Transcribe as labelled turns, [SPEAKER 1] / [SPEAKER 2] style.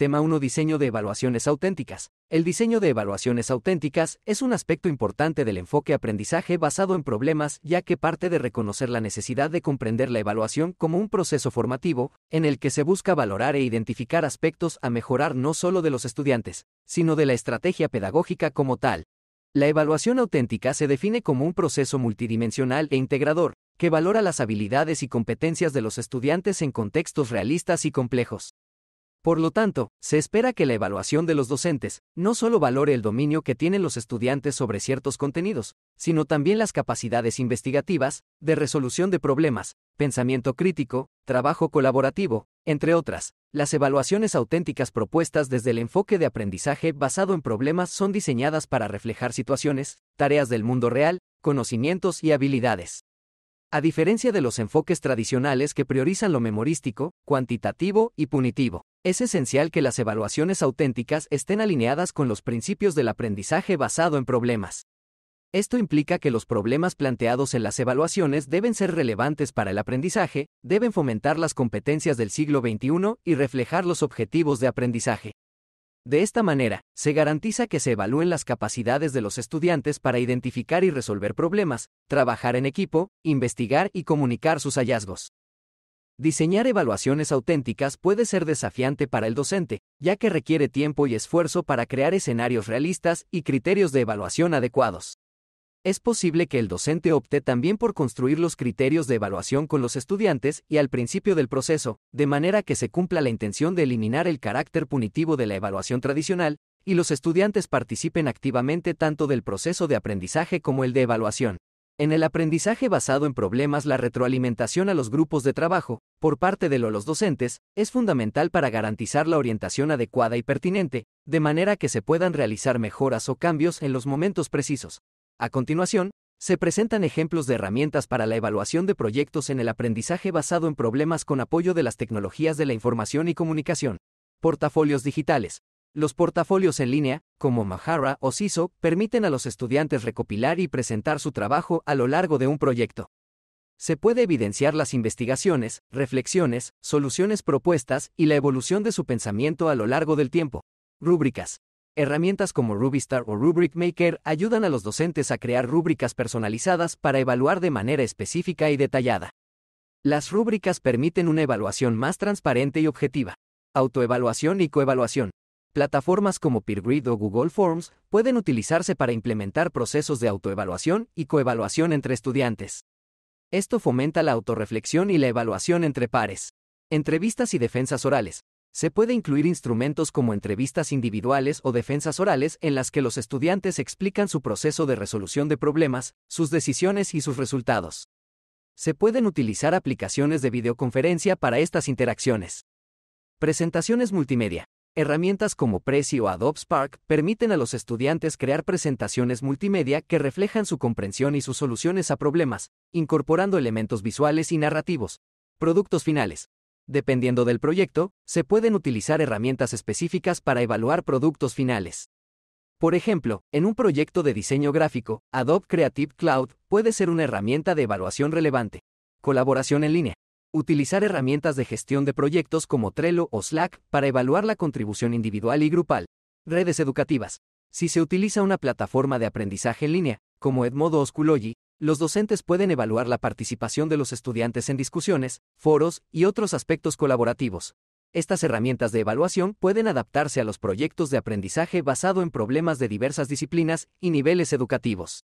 [SPEAKER 1] Tema 1 Diseño de evaluaciones auténticas. El diseño de evaluaciones auténticas es un aspecto importante del enfoque aprendizaje basado en problemas, ya que parte de reconocer la necesidad de comprender la evaluación como un proceso formativo, en el que se busca valorar e identificar aspectos a mejorar no solo de los estudiantes, sino de la estrategia pedagógica como tal. La evaluación auténtica se define como un proceso multidimensional e integrador, que valora las habilidades y competencias de los estudiantes en contextos realistas y complejos. Por lo tanto, se espera que la evaluación de los docentes no solo valore el dominio que tienen los estudiantes sobre ciertos contenidos, sino también las capacidades investigativas, de resolución de problemas, pensamiento crítico, trabajo colaborativo, entre otras. Las evaluaciones auténticas propuestas desde el enfoque de aprendizaje basado en problemas son diseñadas para reflejar situaciones, tareas del mundo real, conocimientos y habilidades. A diferencia de los enfoques tradicionales que priorizan lo memorístico, cuantitativo y punitivo. Es esencial que las evaluaciones auténticas estén alineadas con los principios del aprendizaje basado en problemas. Esto implica que los problemas planteados en las evaluaciones deben ser relevantes para el aprendizaje, deben fomentar las competencias del siglo XXI y reflejar los objetivos de aprendizaje. De esta manera, se garantiza que se evalúen las capacidades de los estudiantes para identificar y resolver problemas, trabajar en equipo, investigar y comunicar sus hallazgos. Diseñar evaluaciones auténticas puede ser desafiante para el docente, ya que requiere tiempo y esfuerzo para crear escenarios realistas y criterios de evaluación adecuados. Es posible que el docente opte también por construir los criterios de evaluación con los estudiantes y al principio del proceso, de manera que se cumpla la intención de eliminar el carácter punitivo de la evaluación tradicional, y los estudiantes participen activamente tanto del proceso de aprendizaje como el de evaluación. En el aprendizaje basado en problemas, la retroalimentación a los grupos de trabajo, por parte de los docentes, es fundamental para garantizar la orientación adecuada y pertinente, de manera que se puedan realizar mejoras o cambios en los momentos precisos. A continuación, se presentan ejemplos de herramientas para la evaluación de proyectos en el aprendizaje basado en problemas con apoyo de las tecnologías de la información y comunicación. Portafolios digitales. Los portafolios en línea, como Mahara o CISO, permiten a los estudiantes recopilar y presentar su trabajo a lo largo de un proyecto. Se puede evidenciar las investigaciones, reflexiones, soluciones propuestas y la evolución de su pensamiento a lo largo del tiempo. Rúbricas. Herramientas como Rubistar o Rubric Maker ayudan a los docentes a crear rúbricas personalizadas para evaluar de manera específica y detallada. Las rúbricas permiten una evaluación más transparente y objetiva. Autoevaluación y coevaluación. Plataformas como PeerGrid o Google Forms pueden utilizarse para implementar procesos de autoevaluación y coevaluación entre estudiantes. Esto fomenta la autorreflexión y la evaluación entre pares. Entrevistas y defensas orales. Se puede incluir instrumentos como entrevistas individuales o defensas orales en las que los estudiantes explican su proceso de resolución de problemas, sus decisiones y sus resultados. Se pueden utilizar aplicaciones de videoconferencia para estas interacciones. Presentaciones multimedia. Herramientas como Prezi o Adobe Spark permiten a los estudiantes crear presentaciones multimedia que reflejan su comprensión y sus soluciones a problemas, incorporando elementos visuales y narrativos. Productos finales. Dependiendo del proyecto, se pueden utilizar herramientas específicas para evaluar productos finales. Por ejemplo, en un proyecto de diseño gráfico, Adobe Creative Cloud puede ser una herramienta de evaluación relevante. Colaboración en línea. Utilizar herramientas de gestión de proyectos como Trello o Slack para evaluar la contribución individual y grupal. Redes educativas. Si se utiliza una plataforma de aprendizaje en línea, como Edmodo o Schoology, los docentes pueden evaluar la participación de los estudiantes en discusiones, foros y otros aspectos colaborativos. Estas herramientas de evaluación pueden adaptarse a los proyectos de aprendizaje basado en problemas de diversas disciplinas y niveles educativos.